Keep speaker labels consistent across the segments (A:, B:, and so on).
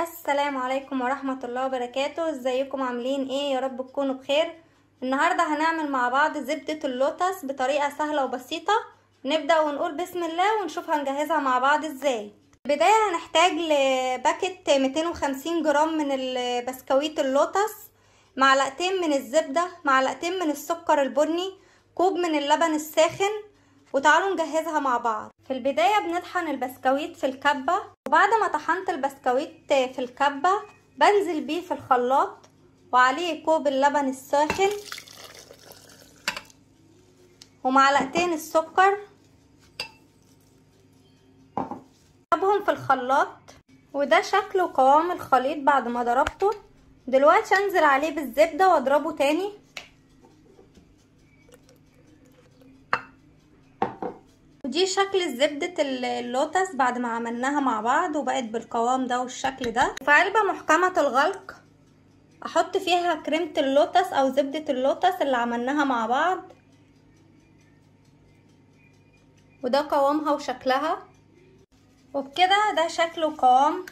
A: السلام عليكم ورحمة الله وبركاته ازيكم عاملين ايه يا رب تكونوا بخير النهاردة هنعمل مع بعض زبدة اللوتس بطريقة سهلة وبسيطة نبدأ ونقول بسم الله ونشوف هنجهزها مع بعض ازاي بداية هنحتاج لباكت 250 جرام من بسكويت اللوتس معلقتين من الزبدة معلقتين من السكر البني كوب من اللبن الساخن وتعالوا نجهزها مع بعض في البداية بنطحن البسكويت في الكبة وبعد ما طحنت البسكويت في الكبة بنزل بيه في الخلاط وعليه كوب اللبن الساخن ومعلقتين السكر ضربهم في الخلاط وده شكل وقوام الخليط بعد ما ضربته دلوقتي انزل عليه بالزبدة واضربه تاني دي شكل زبدة اللوتس بعد ما عملناها مع بعض وبقت بالقوام ده والشكل ده في علبة محكمة الغلق احط فيها كريمة اللوتس او زبدة اللوتس اللي عملناها مع بعض وده قوامها وشكلها وبكده ده شكل وقوام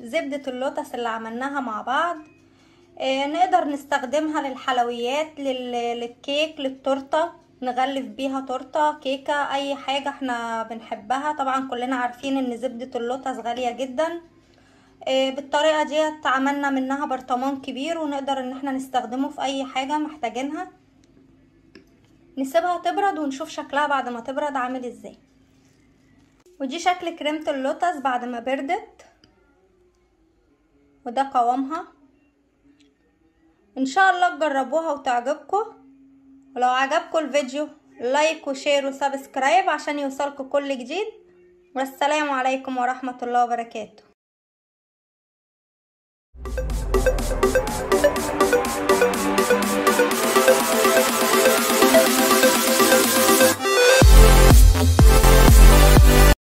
A: زبدة اللوتس اللي عملناها مع بعض آه، نقدر نستخدمها للحلويات للكيك للتورته نغلف بيها تورته كيكه اي حاجه احنا بنحبها طبعا كلنا عارفين ان زبده اللوتس غاليه جدا آه، بالطريقه ديت عملنا منها برطمان كبير ونقدر ان احنا نستخدمه في اي حاجه محتاجينها نسيبها تبرد ونشوف شكلها بعد ما تبرد عامل ازاي ودي شكل كريمه اللوتس بعد ما بردت وده قوامها ان شاء الله تجربوها وتعجبكم ولو عجبكم الفيديو لايك وشير وسبسكرايب عشان يوصلكم كل جديد والسلام عليكم ورحمة الله وبركاته